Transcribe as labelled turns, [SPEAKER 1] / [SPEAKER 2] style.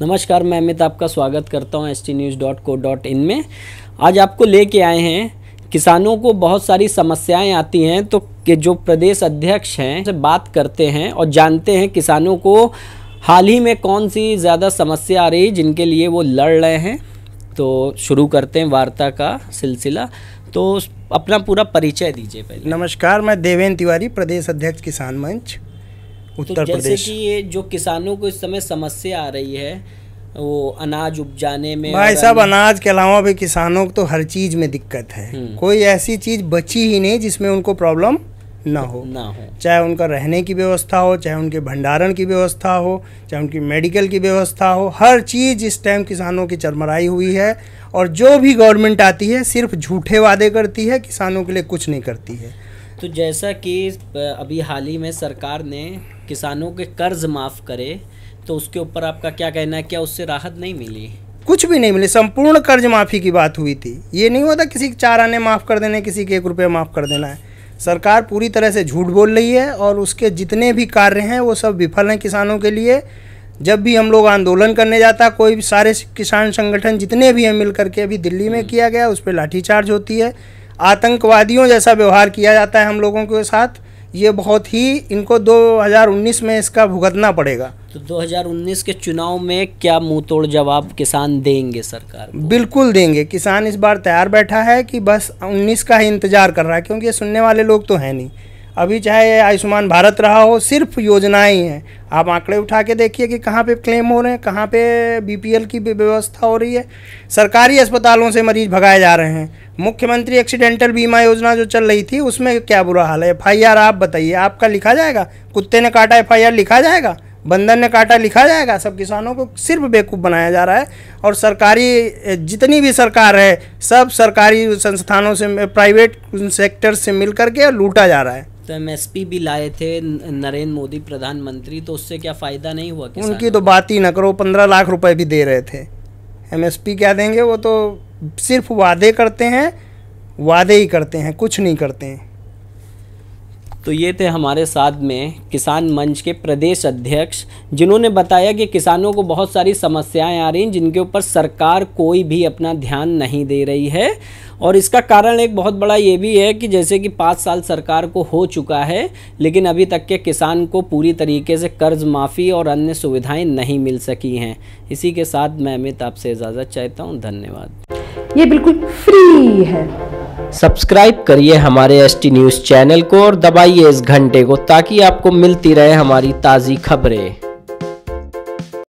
[SPEAKER 1] नमस्कार मैं अमित आपका स्वागत करता हूं S T news dot co dot in में आज आपको लेके आए हैं किसानों को बहुत सारी समस्याएं आती हैं तो कि जो प्रदेश अध्यक्ष हैं से बात करते हैं और जानते हैं किसानों को हाल ही में कौन सी ज़्यादा समस्या आ रही जिनके लिए वो लड़ रहे हैं तो शुरू करते हैं वार्ता का सिलसिला तो अपना पूरा परिचय दीजिए पहले
[SPEAKER 2] नमस्कार मैं देवेंद्र तिवारी प्रदेश अध्यक्ष किसान मंच तो उत्तर तो प्रदेश की
[SPEAKER 1] ये जो किसानों को इस समय समस्या आ रही है वो अनाज उपजाने में भाई साहब अनाज
[SPEAKER 2] के अलावा भी किसानों को तो हर चीज़ में दिक्कत है हम्म। कोई ऐसी चीज़ बची ही नहीं जिसमें उनको प्रॉब्लम ना हो ना हो चाहे उनका रहने की व्यवस्था हो चाहे उनके भंडारण की व्यवस्था हो चाहे उनकी मेडिकल की व्यवस्था हो हर चीज़ इस टाइम किसानों की चरमराई हुई है और जो भी गवर्नमेंट आती है सिर्फ झूठे वादे करती है किसानों के लिए कुछ नहीं करती है
[SPEAKER 1] तो जैसा कि अभी हाल ही में सरकार ने किसानों के कर्ज माफ़ करे तो उसके ऊपर आपका क्या कहना है क्या उससे राहत नहीं मिली
[SPEAKER 2] कुछ भी नहीं मिली संपूर्ण कर्ज माफ़ी की बात हुई थी ये नहीं होता किसी के चार आने माफ़ कर देने किसी के एक रुपये माफ़ कर देना है सरकार पूरी तरह से झूठ बोल रही है और उसके जितने भी कार्य हैं वो सब विफल हैं किसानों के लिए जब भी हम लोग आंदोलन करने जाता कोई भी सारे किसान संगठन जितने भी हैं मिल करके अभी दिल्ली में किया गया उस पर लाठीचार्ज होती है आतंकवादियों जैसा व्यवहार किया जाता है हम लोगों के साथ ये बहुत ही इनको 2019 में इसका भुगतना पड़ेगा
[SPEAKER 1] तो 2019 के चुनाव में क्या मुंह तोड़ जवाब किसान देंगे सरकार को? बिल्कुल
[SPEAKER 2] देंगे किसान इस बार तैयार बैठा है कि बस 19 का ही इंतज़ार कर रहा है क्योंकि ये सुनने वाले लोग तो हैं नहीं अभी चाहे आयुष्मान भारत रहा हो सिर्फ योजनाएं हैं आप आंकड़े उठा के देखिए कि कहाँ पे क्लेम हो रहे हैं कहाँ पे बीपीएल की व्यवस्था हो रही है सरकारी अस्पतालों से मरीज भगाए जा रहे हैं मुख्यमंत्री एक्सीडेंटल बीमा योजना जो चल रही थी उसमें क्या बुरा हाल है एफ आप बताइए आपका लिखा जाएगा कुत्ते ने काटा एफ लिखा जाएगा बंधन ने काटा लिखा जाएगा सब किसानों को सिर्फ बेवकूफ़ बनाया जा रहा है और सरकारी जितनी भी सरकार है सब सरकारी संस्थानों से प्राइवेट सेक्टर से मिल करके लूटा जा रहा है
[SPEAKER 1] तो एमएसपी भी लाए थे नरेंद्र मोदी प्रधानमंत्री तो उससे क्या फ़ायदा नहीं हुआ किसान उनकी
[SPEAKER 2] तो बात ही ना करो पंद्रह लाख रुपए भी दे रहे थे एमएसपी क्या देंगे वो तो सिर्फ वादे करते हैं वादे ही करते हैं कुछ नहीं करते हैं
[SPEAKER 1] तो ये थे हमारे साथ में किसान मंच के प्रदेश अध्यक्ष जिन्होंने बताया कि किसानों को बहुत सारी समस्याएं आ रही हैं जिनके ऊपर सरकार कोई भी अपना ध्यान नहीं दे रही है और इसका कारण एक बहुत बड़ा ये भी है कि जैसे कि पाँच साल सरकार को हो चुका है लेकिन अभी तक के किसान को पूरी तरीके से कर्ज माफ़ी और अन्य सुविधाएं नहीं मिल सकी हैं इसी के साथ मैं अमित आपसे इजाज़त चाहता हूँ धन्यवाद
[SPEAKER 2] ये बिल्कुल फ्री है
[SPEAKER 1] सब्सक्राइब करिए हमारे एस टी न्यूज़ चैनल को और दबाइए इस घंटे को ताकि आपको मिलती रहे हमारी ताज़ी खबरें